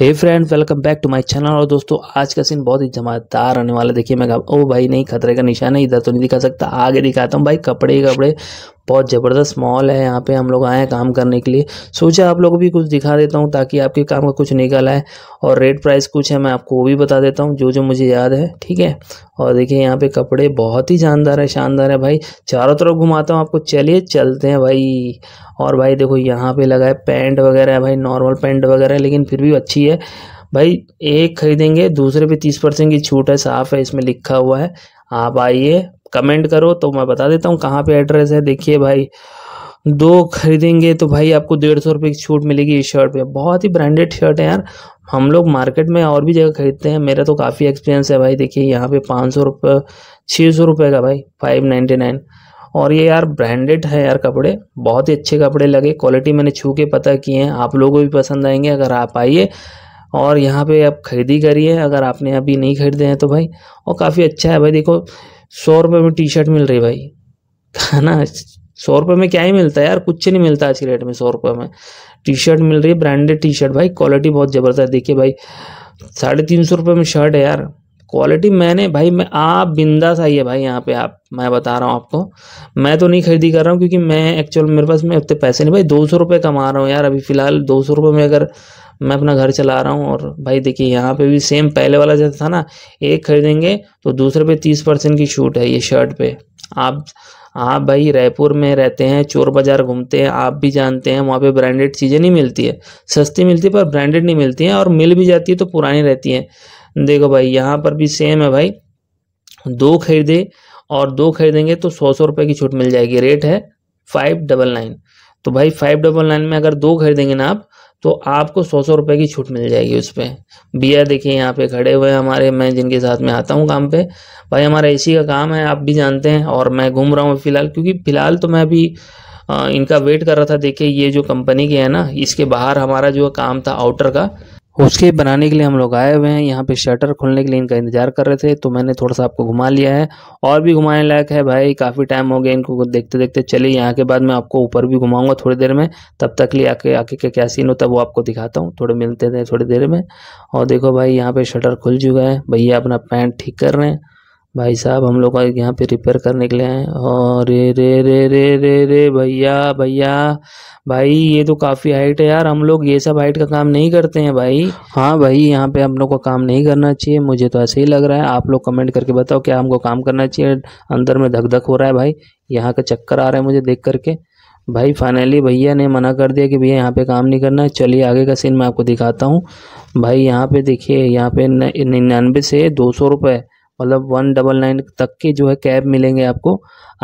hey friend welcome back to my channel और दोस्तों आज का सीन बहुत ही जमादार आने वाला देखिए मैं ओ भाई नहीं खतरे का निशान है इधर तो नहीं दिखा सकता आगे दिखाता हूँ भाई कपड़े ही कपड़े बहुत ज़बरदस्त मॉल है यहाँ पे हम लोग आए हैं काम करने के लिए सोचा आप लोगों को भी कुछ दिखा देता हूँ ताकि आपके काम का कुछ निकल आए और रेट प्राइस कुछ है मैं आपको वो भी बता देता हूँ जो जो मुझे याद है ठीक है और देखिए यहाँ पे कपड़े बहुत ही जानदार है शानदार है भाई चारों तरफ घुमाता हूँ आपको चलिए चलते हैं भाई और भाई देखो यहाँ पर लगा है पैंट वगैरह भाई नॉर्मल पैंट वगैरह लेकिन फिर भी अच्छी है भाई एक खरीदेंगे दूसरे पर तीस परसेंट की छूट है साफ है इसमें लिखा हुआ है आप आइए कमेंट करो तो मैं बता देता हूँ कहाँ पे एड्रेस है देखिए भाई दो खरीदेंगे तो भाई आपको डेढ़ सौ रुपये की छूट मिलेगी इस शर्ट पे बहुत ही ब्रांडेड शर्ट है यार हम लोग मार्केट में और भी जगह खरीदते हैं मेरा तो काफ़ी एक्सपीरियंस है भाई देखिए यहाँ पे पाँच सौ रुपये छः सौ रुपये का भाई फाइव नाइन्टी नाइन और ये यार ब्रांडेड है यार कपड़े बहुत ही अच्छे कपड़े लगे क्वालिटी मैंने छू के पता किए हैं आप लोगों को भी पसंद आएंगे अगर आप आइए और यहाँ पे आप खरीदी करिए अगर आपने अभी नहीं खरीदे हैं तो भाई और काफ़ी अच्छा है भाई देखो सौ रुपये में टी शर्ट मिल रही भाई खाना सौ रुपये में क्या ही मिलता है यार कुछ नहीं मिलता आज के रेट में सौ रुपये में टी शर्ट मिल रही है ब्रांडेड टी शर्ट भाई क्वालिटी बहुत ज़बरदस्त देखिए भाई साढ़े तीन सौ रुपये में शर्ट है यार क्वालिटी मैंने भाई मैं आप बिंदास आई है भाई यहाँ पे आप मैं बता रहा हूँ आपको मैं तो नहीं खरीदी कर रहा हूँ क्योंकि मैं एक्चुअल मेरे पास में उतने पैसे नहीं भाई दो सौ रुपये कमा रहा हूँ यार अभी फ़िलहाल दो सौ रुपये में अगर मैं अपना घर चला रहा हूँ और भाई देखिए यहाँ पे भी सेम पहले वाला जैसा था ना एक खरीदेंगे तो दूसरे पे तीस परसेंट की छूट है ये शर्ट पे आप आप भाई रायपुर में रहते हैं चोर बाज़ार घूमते हैं आप भी जानते हैं वहाँ पे ब्रांडेड चीज़ें नहीं मिलती है सस्ती मिलती है पर ब्रांडेड नहीं मिलती हैं और मिल भी जाती है तो पुरानी रहती हैं देखो भाई यहाँ पर भी सेम है भाई दो खरीदे और दो खरीदेंगे तो सौ सौ रुपये की छूट मिल जाएगी रेट है फाइव डबल नाइन तो भाई फाइव डबल नाइन में अगर दो खरीदेंगे ना आप तो आपको सौ सौ रुपये की छूट मिल जाएगी उस पर भैया देखिए यहाँ पे खड़े हुए हमारे मैं जिनके साथ में आता हूँ काम पे भाई हमारा एसी का काम है आप भी जानते हैं और मैं घूम रहा हूँ फ़िलहाल क्योंकि फ़िलहाल तो मैं अभी इनका वेट कर रहा था देखिए ये जो कंपनी के है ना इसके बाहर हमारा जो काम था आउटर का उसके बनाने के लिए हम लोग आए हुए हैं यहाँ पे शटर खुलने के लिए इनका इंतज़ार कर रहे थे तो मैंने थोड़ा सा आपको घुमा लिया है और भी घुमाने लायक है भाई काफ़ी टाइम हो गया इनको देखते देखते चले यहाँ के बाद मैं आपको ऊपर भी घुमाऊंगा थोड़ी देर में तब तक लिए आके आके के क्या सीन हो तब वो आपको दिखाता हूँ थोड़े मिलते थे थोड़ी देर में और देखो भाई यहाँ पर शटर खुल चुका है भैया अपना पैंट ठीक कर रहे हैं भाई साहब हम लोग यहाँ पे रिपेयर करने के लिए हैं और रे रे रे रे रे रे भैया भैया भाई ये तो काफ़ी हाइट है यार हम लोग ये सब हाइट का काम नहीं करते हैं भाई हाँ भाई यहाँ पे हम लोग को काम नहीं करना चाहिए मुझे तो ऐसे ही लग रहा है आप लोग कमेंट करके बताओ क्या हमको काम करना चाहिए अंदर में धक धक हो रहा है भाई यहाँ का चक्कर आ रहा है मुझे देख करके भाई फाइनली भैया ने मना कर दिया कि भैया यहाँ पे काम नहीं करना है चलिए आगे का सीन मैं आपको दिखाता हूँ भाई यहाँ पे देखिए यहाँ पे निन्यानवे से दो सौ रुपये मतलब वन डबल नाइन तक के जो है कैब मिलेंगे आपको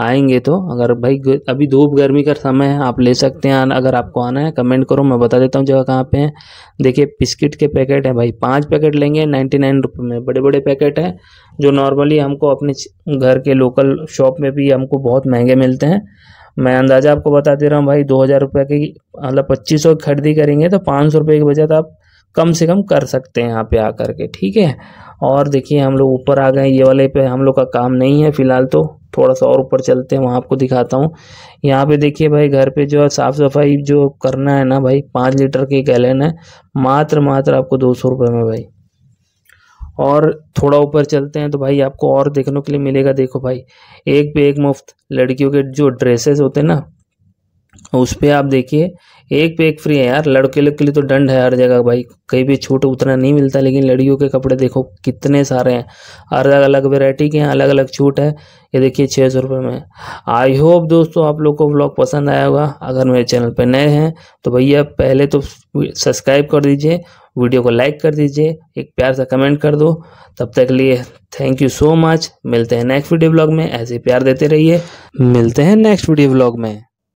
आएंगे तो अगर भाई अभी धूप गर्मी का समय है आप ले सकते हैं अगर आपको आना है कमेंट करो मैं बता देता हूँ जगह कहाँ पे है देखिए बिस्किट के पैकेट हैं भाई पांच पैकेट लेंगे नाइन्टी नाइन रुपये में बड़े बड़े पैकेट हैं जो नॉर्मली हमको अपने घर के लोकल शॉप में भी हमको बहुत महंगे मिलते हैं मैं अंदाज़ा आपको बता दे रहा हूँ भाई दो हज़ार रुपये की मतलब पच्चीस सौ खरीदी करेंगे तो पाँच सौ रुपये की बचत आप कम से कम कर सकते हैं यहाँ पे आकर के ठीक है और देखिए हम लोग ऊपर आ गए ये वाले पे हम लोग का काम नहीं है फिलहाल तो थोड़ा सा और ऊपर चलते हैं वहाँ आपको दिखाता हूँ यहाँ पे देखिए भाई घर पे जो है साफ़ सफाई जो करना है ना भाई पाँच लीटर की गैलन है मात्र मात्र आपको दो सौ रुपये में भाई और थोड़ा ऊपर चलते हैं तो भाई आपको और देखने के लिए मिलेगा देखो भाई एक पे एक मुफ्त लड़कियों के जो ड्रेसेस होते हैं ना उस पर आप देखिए एक पे एक फ्री है यार लड़के लोग के लिए तो डंड है हर जगह भाई कहीं भी छूट उतना नहीं मिलता लेकिन लड़कियों के कपड़े देखो कितने सारे हैं अलग अलग वेराइटी के हैं अलग अलग छूट है ये देखिए छः सौ रुपये में आई होप दोस्तों आप लोग को ब्लॉग पसंद आया होगा अगर मेरे चैनल पर नए हैं तो भैया पहले तो सब्सक्राइब कर दीजिए वीडियो को लाइक कर दीजिए एक प्यार सा कमेंट कर दो तब तक लिए थैंक यू सो मच मिलते हैं नेक्स्ट वीडियो ब्लॉग में ऐसे प्यार देते रहिए मिलते हैं नेक्स्ट वीडियो ब्लॉग में